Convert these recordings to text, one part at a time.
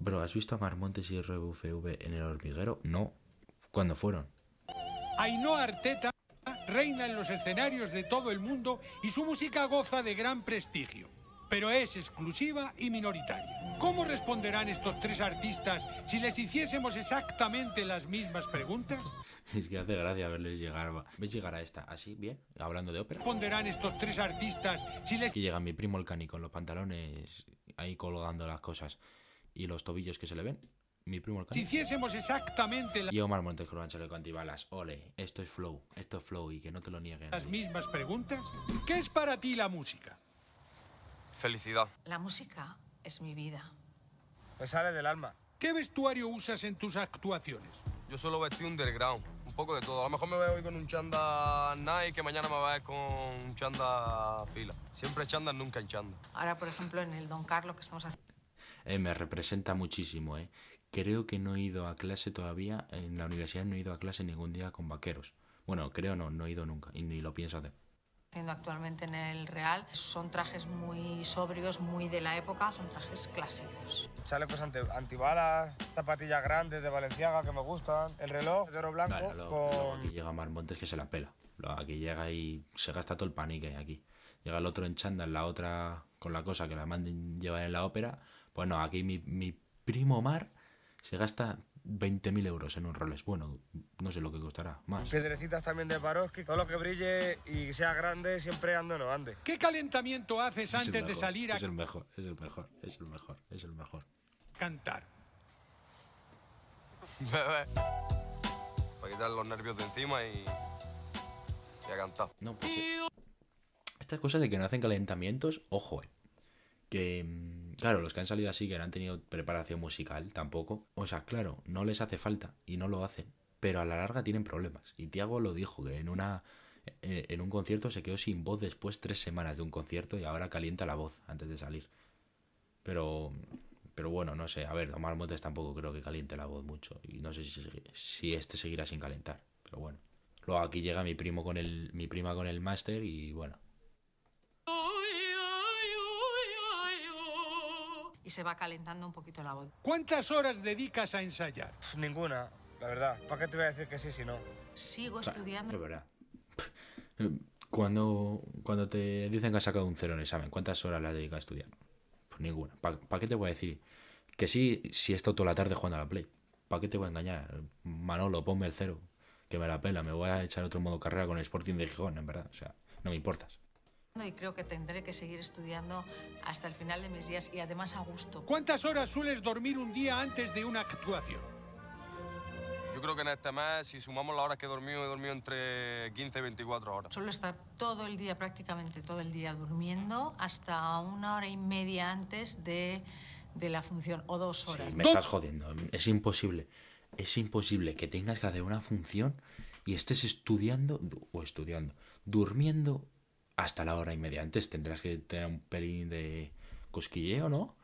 Bro, ¿has visto a Marmontes y RVV en el hormiguero? No. ¿Cuándo fueron? Ainhoa Arteta reina en los escenarios de todo el mundo y su música goza de gran prestigio, pero es exclusiva y minoritaria. ¿Cómo responderán estos tres artistas si les hiciésemos exactamente las mismas preguntas? es que hace gracia verles llegar. ¿Ves llegar a esta así, bien? Hablando de ópera. ¿Responderán estos tres artistas si les... Que llega mi primo el con los pantalones ahí colgando las cosas y los tobillos que se le ven. Mi primo el Si hiciésemos exactamente la... Y Omar Montes con un con antibalas. Ole, esto es flow, esto es flow y que no te lo nieguen. Las mismas preguntas. ¿Qué es para ti la música? Felicidad. La música es mi vida. Me sale del alma. ¿Qué vestuario usas en tus actuaciones? Yo vestí vestir underground, un poco de todo. A lo mejor me veo hoy con un chanda Nike, que mañana me voy a ir con un chanda fila. Siempre chanda, nunca en chanda. Ahora, por ejemplo, en el Don Carlos que estamos haciendo... Eh, me representa muchísimo. Eh. Creo que no he ido a clase todavía, en la universidad no he ido a clase ningún día con vaqueros. Bueno, creo no, no he ido nunca y ni lo pienso hacer actualmente en el Real. Son trajes muy sobrios, muy de la época, son trajes clásicos. sale pues antibalas, zapatillas grandes de Valenciaga que me gustan, el reloj de oro blanco con... aquí llega Marmontes que se la pela. Aquí llega y se gasta todo el panique aquí. Llega el otro en en la otra con la cosa que la manden llevar en la ópera bueno, pues aquí mi, mi primo Mar se gasta 20.000 euros en un Rolex. Bueno, no sé lo que costará más. pedrecitas también de Paroski. Todo lo que brille y sea grande, siempre ando no ande. ¿Qué calentamiento haces antes de salir a.? Es el mejor, es el mejor, es el mejor, es el mejor. Cantar. Para quitar los nervios de encima y. Y a cantar. No, pues. Eh, Estas cosas de que no hacen calentamientos, ojo, eh. Que mm, Claro, los que han salido así, que no han tenido preparación musical tampoco. O sea, claro, no les hace falta y no lo hacen. Pero a la larga tienen problemas. Y Tiago lo dijo, que en una eh, en un concierto se quedó sin voz después tres semanas de un concierto y ahora calienta la voz antes de salir. Pero, pero bueno, no sé. A ver, Omar Montes tampoco creo que caliente la voz mucho. Y no sé si, si este seguirá sin calentar. Pero bueno. Luego aquí llega mi primo con el, mi prima con el máster y bueno, se va calentando un poquito la voz. ¿Cuántas horas dedicas a ensayar? ninguna, la verdad. ¿Para qué te voy a decir que sí si no? Sigo estudiando. verdad. Cuando, cuando te dicen que has sacado un cero en examen, ¿cuántas horas le dedicas a estudiar? Pues ninguna. ¿Para, qué te voy a decir que sí si esto toda la tarde jugando a la Play? ¿Para qué te voy a engañar? Manolo, ponme el cero. Que me la pela. Me voy a echar otro modo carrera con el Sporting de Gijón, en verdad. O sea, no me importas. Y creo que tendré que seguir estudiando hasta el final de mis días y además a gusto. ¿Cuántas horas sueles dormir un día antes de una actuación? Yo creo que nada está más, si sumamos las horas que he dormido, he dormido entre 15 y 24 horas. Suelo estar todo el día, prácticamente todo el día durmiendo, hasta una hora y media antes de, de la función, o dos horas. me estás jodiendo, es imposible. Es imposible que tengas que hacer una función y estés estudiando, o estudiando, durmiendo hasta la hora y media antes. Tendrás que tener un pelín de cosquilleo, ¿no?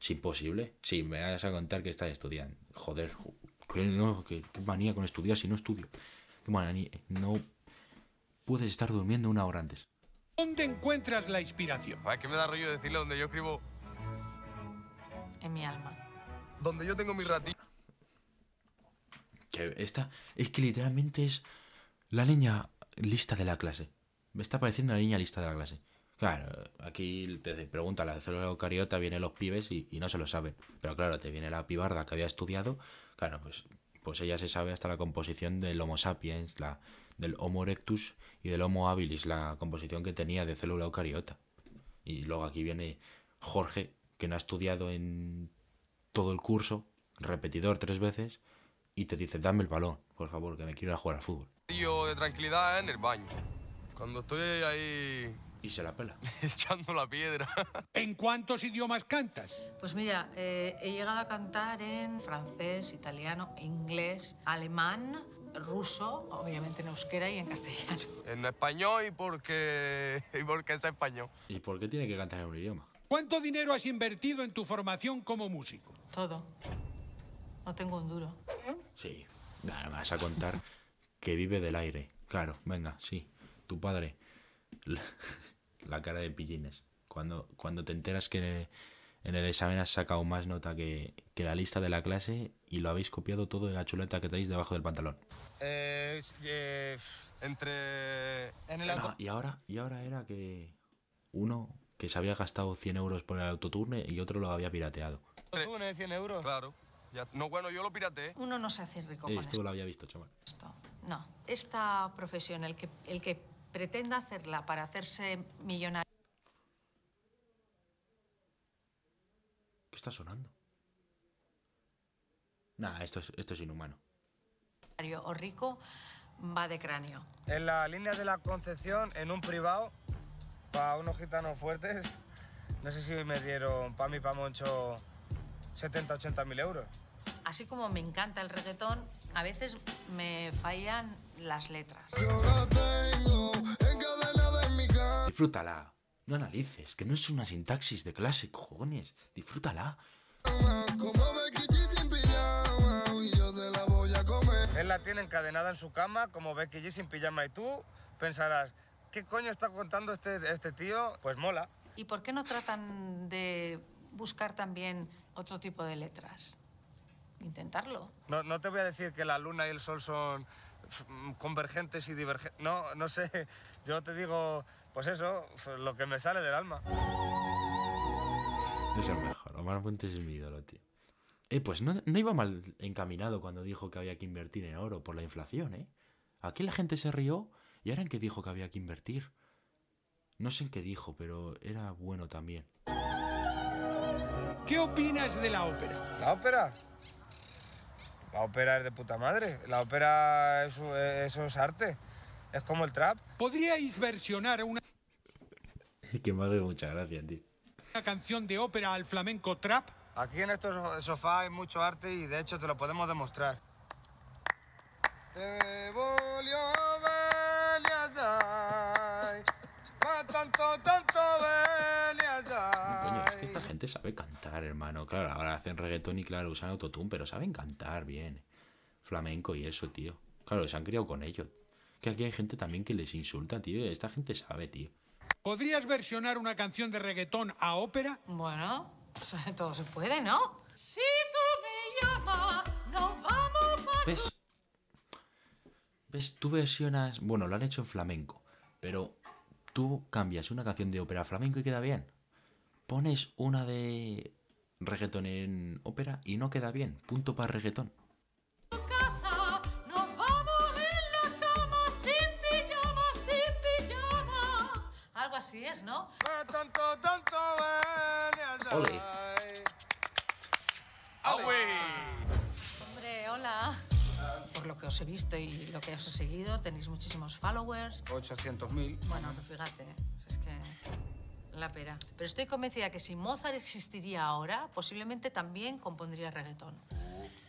Es imposible. Si me vas a contar que estás estudiando. Joder, qué, manía con estudiar si no estudio. no puedes estar durmiendo una hora antes. ¿Dónde encuentras la inspiración? Ay, que me da rollo decirle donde yo escribo? En mi alma. Donde yo tengo mi ratito. Que esta es que literalmente es la leña lista de la clase. Me está pareciendo la niña lista de la clase. Claro, aquí te pregunta la célula eucariota, vienen los pibes y, no se lo saben. Pero claro, te viene la pibarda que había estudiado. Claro, pues, pues ella se sabe hasta la composición del Homo sapiens, la, del Homo erectus y del Homo habilis, la composición que tenía de célula eucariota. Y luego aquí viene Jorge, que no ha estudiado en todo el curso, repetidor tres veces, y te dice, dame el balón, por favor, que me quiero ir a jugar al fútbol. Tío de tranquilidad en el baño. Cuando estoy ahí... Y se la pela. Echando la piedra. ¿En cuántos idiomas cantas? Pues mira, eh, he llegado a cantar en francés, italiano, inglés, alemán, ruso, obviamente en euskera y en castellano. En español y porque, y porque es español. ¿Y por qué tiene que cantar en un idioma? ¿Cuánto dinero has invertido en tu formación como músico? Todo. No tengo un duro. Sí, nada vas a contar que vive del aire. Claro, venga, sí tu padre. La, cara de pillines. Cuando, cuando te enteras que en el examen has sacado más nota que, que, la lista de la clase y lo habéis copiado todo en la chuleta que tenéis debajo del pantalón. Eh, eh, entre... En el y, ahora, y ahora era que uno que se había gastado 100 euros por el autotune y otro lo había pirateado. ¿Autotune 100 euros? Claro. Ya, no, bueno, yo lo pirateé. Uno no se hace rico. con esto, esto lo había visto, chaval. Esto. No. Esta profesión, el que, el que pretenda hacerla para hacerse millonario. ¿Qué está sonando? Nada, esto es, esto es inhumano. O rico va de cráneo. En la línea de la Concepción, en un privado, para unos gitanos fuertes, no sé si me dieron para mí, para Moncho, 70, 80 mil euros. Así como me encanta el reggaetón, a veces me fallan las letras disfrútala. No analices, que no es una sintaxis de clase, cojones. Disfrútala. Él la tiene encadenada en su cama, como Becky G sin pijama, y tú pensarás, ¿qué coño está contando este, este tío? Pues mola. ¿Y por qué no tratan de buscar también otro tipo de letras? Intentarlo. No, no te voy a decir que la luna y el sol son convergentes y divergentes. No, no sé. Yo te digo, pues eso, lo que me sale del alma. Es el mejor. Omar Fuentes es mi ídolo, tío. Eh, pues no, iba mal encaminado cuando dijo que había que invertir en oro por la inflación, ¿eh? Aquí la gente se rió y ahora en qué dijo que había que invertir. No sé en qué dijo, pero era bueno también. ¿Qué opinas de la ópera? ¿La ópera? La ópera es de puta madre. La ópera es, eso es arte. Es como el trap. ¿Podríais versionar un Qué madre, muchas gracias, tío. Una canción de ópera al flamenco trap. Aquí en estos sofás hay mucho arte y de hecho te lo podemos demostrar. Coño, es que esta gente sabe cantar, hermano. Claro, ahora hacen reggaetón y claro, usan autotune, pero saben cantar bien. Flamenco y eso, tío. Claro, se han criado con ellos. Que aquí hay gente también que les insulta, tío. Esta gente sabe, tío. ¿Podrías versionar una canción de reggaetón a ópera? Bueno, todo se puede, ¿no? Si tú me llamas, nos vamos ¿Ves? ¿Ves? Tú versionas... Bueno, lo han hecho en flamenco, pero tú cambias una canción de ópera a flamenco y queda bien. Pones una de reggaetón en ópera y no queda bien. Punto para reggaetón. así es, ¿no? Hombre, hola. Por lo que os he visto y lo que os he seguido, tenéis muchísimos followers. 800.000. Bueno, fíjate, es que la pera. Pero estoy convencida que si Mozart existiría ahora, posiblemente también compondría reggaetón.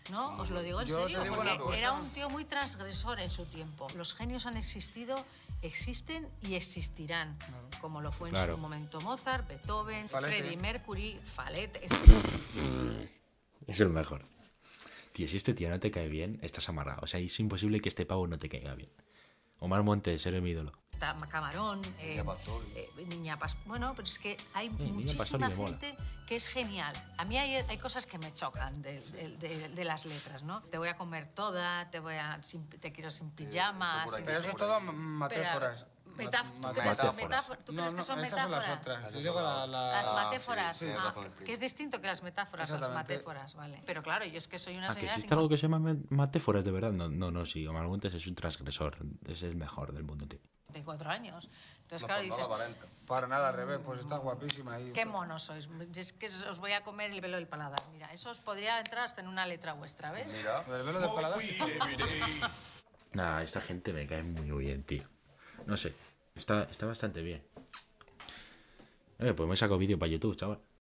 ¿No? Os lo digo en serio, porque era un tío muy transgresor en su tiempo. Los genios han existido existen y existirán, como lo fue en su momento Mozart, Beethoven, Freddie Mercury, Fallet. Es el mejor. si este tío no te cae bien, estás amarrado. O sea, es imposible que este pavo no te caiga bien. Omar Montes, eres mi ídolo. Está Camarón, eh, Niña, Pastor. Eh, bueno, pero es que hay muchísima gente que es genial. A mí hay, hay cosas que me chocan de, las letras, ¿no? Te voy a comer toda, te voy a te quiero sin pijamas... Sí, sin... pero eso es todo metáforas. Metáforas. ¿Tú crees no, no, que son metáforas? las otras. Las ah, ah, que es distinto que las metáforas, las metáforas vale. Pero claro, yo es que soy una ah, señora... que existe algo que se llama metáforas de verdad? No, no, no sí. Omar Montes es un transgresor. ese Es el mejor del mundo, tío. De cuatro años. Entonces, claro, pues dices... Para nada, al revés, pues estás guapísima ahí. Qué monos sois. Es que os voy a comer el velo del paladar. Mira, eso os podría entrar hasta en una letra vuestra, ¿ves? Mira, el velo del paladar... Eh, nada, esta gente me cae muy bien, tío. No sé, Está, bastante bien. Eh, pues me saco vídeo para YouTube, chaval.